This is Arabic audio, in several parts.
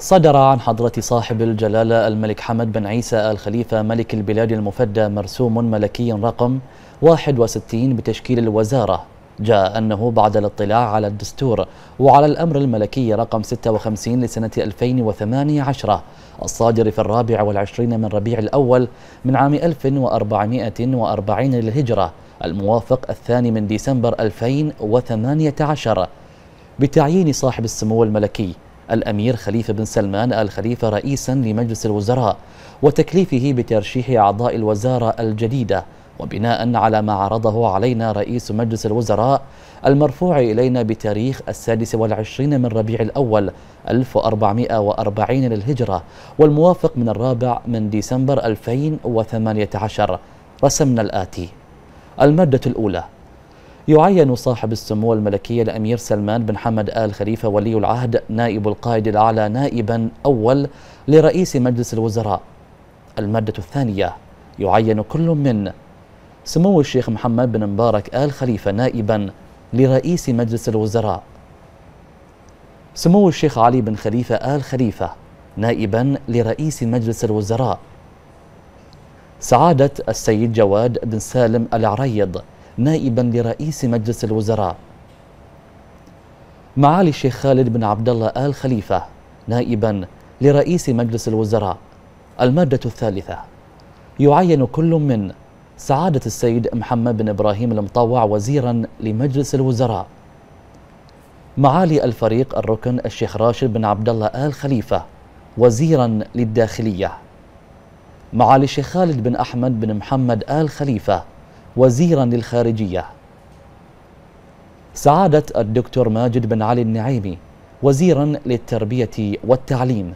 صدر عن حضرة صاحب الجلالة الملك حمد بن عيسى الخليفة ملك البلاد المفدى مرسوم ملكي رقم 61 بتشكيل الوزارة جاء أنه بعد الاطلاع على الدستور وعلى الأمر الملكي رقم 56 لسنة 2018 الصادر في الرابع والعشرين من ربيع الأول من عام 1440 للهجرة الموافق الثاني من ديسمبر 2018 بتعيين صاحب السمو الملكي الأمير خليفة بن سلمان الخليفة رئيسا لمجلس الوزراء وتكليفه بترشيح أعضاء الوزارة الجديدة وبناء على ما عرضه علينا رئيس مجلس الوزراء المرفوع إلينا بتاريخ السادس والعشرين من ربيع الأول 1440 للهجرة والموافق من الرابع من ديسمبر 2018 رسمنا الآتي المادة الأولى يعين صاحب السمو الملكية الأمير سلمان بن حمد آل خليفة ولي العهد نائب القائد الأعلى نائبا أول لرئيس مجلس الوزراء المادة الثانية يعين كل من سمو الشيخ محمد بن مبارك آل خليفة نائبا لرئيس مجلس الوزراء سمو الشيخ علي بن خليفة آل خليفة نائبا لرئيس مجلس الوزراء سعادة السيد جواد بن سالم العريض نائبا لرئيس مجلس الوزراء معالي الشيخ خالد بن عبد الله آل خليفة نائبا لرئيس مجلس الوزراء المادة الثالثة يعين كل من سعادة السيد محمد بن إبراهيم المطوع وزيرا لمجلس الوزراء معالي الفريق الركن الشيخ راشد بن عبد الله آل خليفة وزيرا للداخلية معالي الشيخ خالد بن أحمد بن محمد آل خليفة وزيرا للخارجية سعادة الدكتور ماجد بن علي النعيمي وزيرا للتربية والتعليم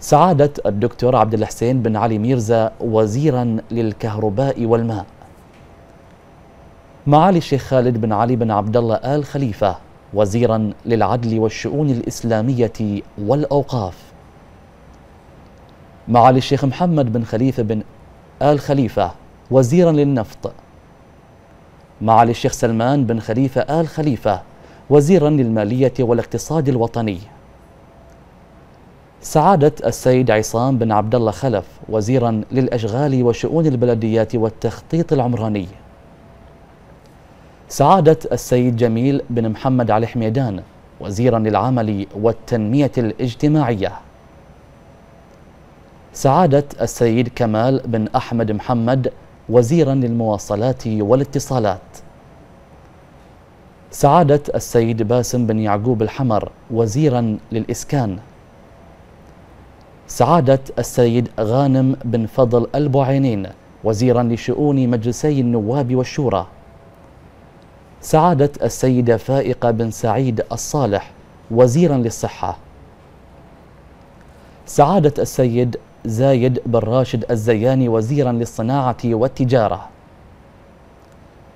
سعادة الدكتور عبد الحسين بن علي ميرزا وزيرا للكهرباء والماء معالي الشيخ خالد بن علي بن عبد الله آل خليفة وزيرا للعدل والشؤون الإسلامية والأوقاف معالي الشيخ محمد بن خليفة بن آل خليفة وزيرا للنفط معالي الشيخ سلمان بن خليفة آل خليفة وزيرا للمالية والاقتصاد الوطني سعادة السيد عصام بن عبد الله خلف وزيرا للأشغال وشؤون البلديات والتخطيط العمراني سعادة السيد جميل بن محمد علي حميدان وزيرا للعمل والتنمية الاجتماعية سعادة السيد كمال بن أحمد محمد وزيرا للمواصلات والاتصالات سعادة السيد باسم بن يعقوب الحمر وزيرا للإسكان سعادة السيد غانم بن فضل البعينين وزيرا لشؤون مجلسي النواب والشورى سعادة السيدة فائقة بن سعيد الصالح وزيرا للصحة سعادة السيد زايد بن راشد الزياني وزيرا للصناعة والتجارة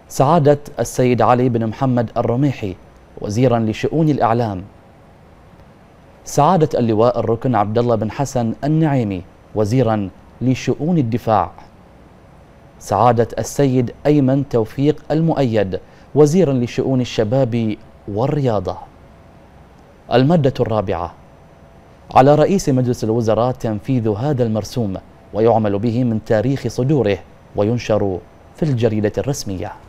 سعادة السيد علي بن محمد الرميحي وزيرا لشؤون الإعلام سعادة اللواء الركن عبد الله بن حسن النعيمي وزيرا لشؤون الدفاع سعادة السيد أيمن توفيق المؤيد وزيرا لشؤون الشباب والرياضة المادة الرابعة على رئيس مجلس الوزراء تنفيذ هذا المرسوم ويعمل به من تاريخ صدوره وينشر في الجريدة الرسمية